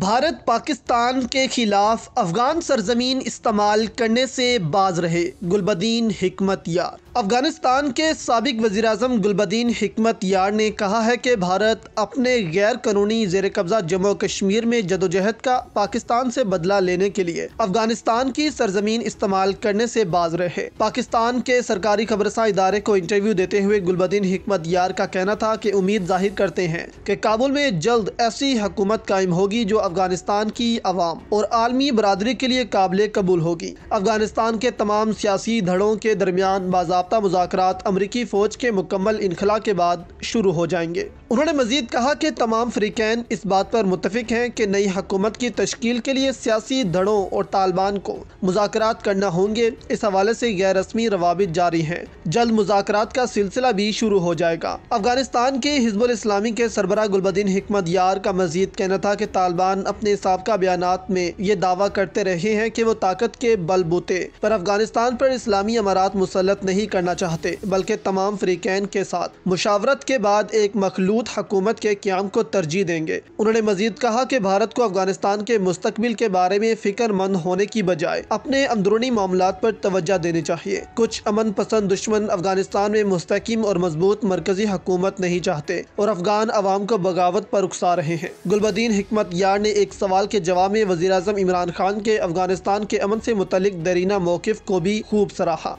भारत पाकिस्तान के खिलाफ अफगान सरजमीन इस्तेमाल करने से बाज रहे गुलबदीन हमत यार अफगानिस्तान के सबक वज़ी अजम गुलबदीन हमत यार ने कहा है कि भारत अपने गैर कानूनी जेर कब्ज़ा जम्मू कश्मीर में जदोजहद का पाकिस्तान से बदला लेने के लिए अफगानिस्तान की सरजमीन इस्तेमाल करने से बाज रहे पाकिस्तान के सरकारी खबरसा इदारे को इंटरव्यू देते हुए गुलबदीन हमत यार का कहना था कि उम्मीद जाहिर करते हैं कि काबुल में जल्द ऐसी हकूमत कायम होगी जो अफगानिस्तान की आवाम और आलमी बरदरी के लिए काबिल कबूल होगी अफगानिस्तान के तमाम सियासी धड़ों के दरमियान बाजार बाबा मुजाकर अमरीकी फ़ौज के मुकम्मल इनखला के बाद शुरू हो जाएंगे उन्होंने मजीद कहा कि तमाम फ्रीकैन इस बात पर मुतफिक हैं कि नई हकूमत की तश्कील के लिए सियासी धड़ों और तालिबान को मुजाकर करना होंगे इस हवाले से गैर रस्मी रवाबित जारी हैं जल्द मुजाकर का सिलसिला भी शुरू हो जाएगा अफगानिस्तान के हिजबुल इस्लामी के सरबरा गुलबदीन हमत यार का मजीद कहना था कि तालिबान अपने सबका बयान में ये दावा करते रहे हैं कि वो ताकत के बलबूते पर अफगानिस्तान पर इस्लामी अमारात मुसलत नहीं करना चाहते बल्कि तमाम फ्रीकैन के साथ मुशावरत के बाद एक मखलूत हकूमत के क्याम को तरजीह देंगे उन्होंने मजीद कहा कि भारत को अफगानिस्तान के मुस्तबिल के बारे में फिक्रमंद होने की बजाय अपने अंदरूनी मामला पर तोज्जा देनी चाहिए कुछ अमन पसंद दुश्मन अफगानिस्तान में मुस्तकम और मजबूत मरकजी हकूमत नहीं चाहते और अफगान अवाम को बगावत पर उकसा रहे हैं गुलबदीन हमत यार ने एक सवाल के जवाब में वजी अजम इमरान खान के अफगानिस्तान के अमन से मुतलिक दरीना मौकफ को भी खूब सराहा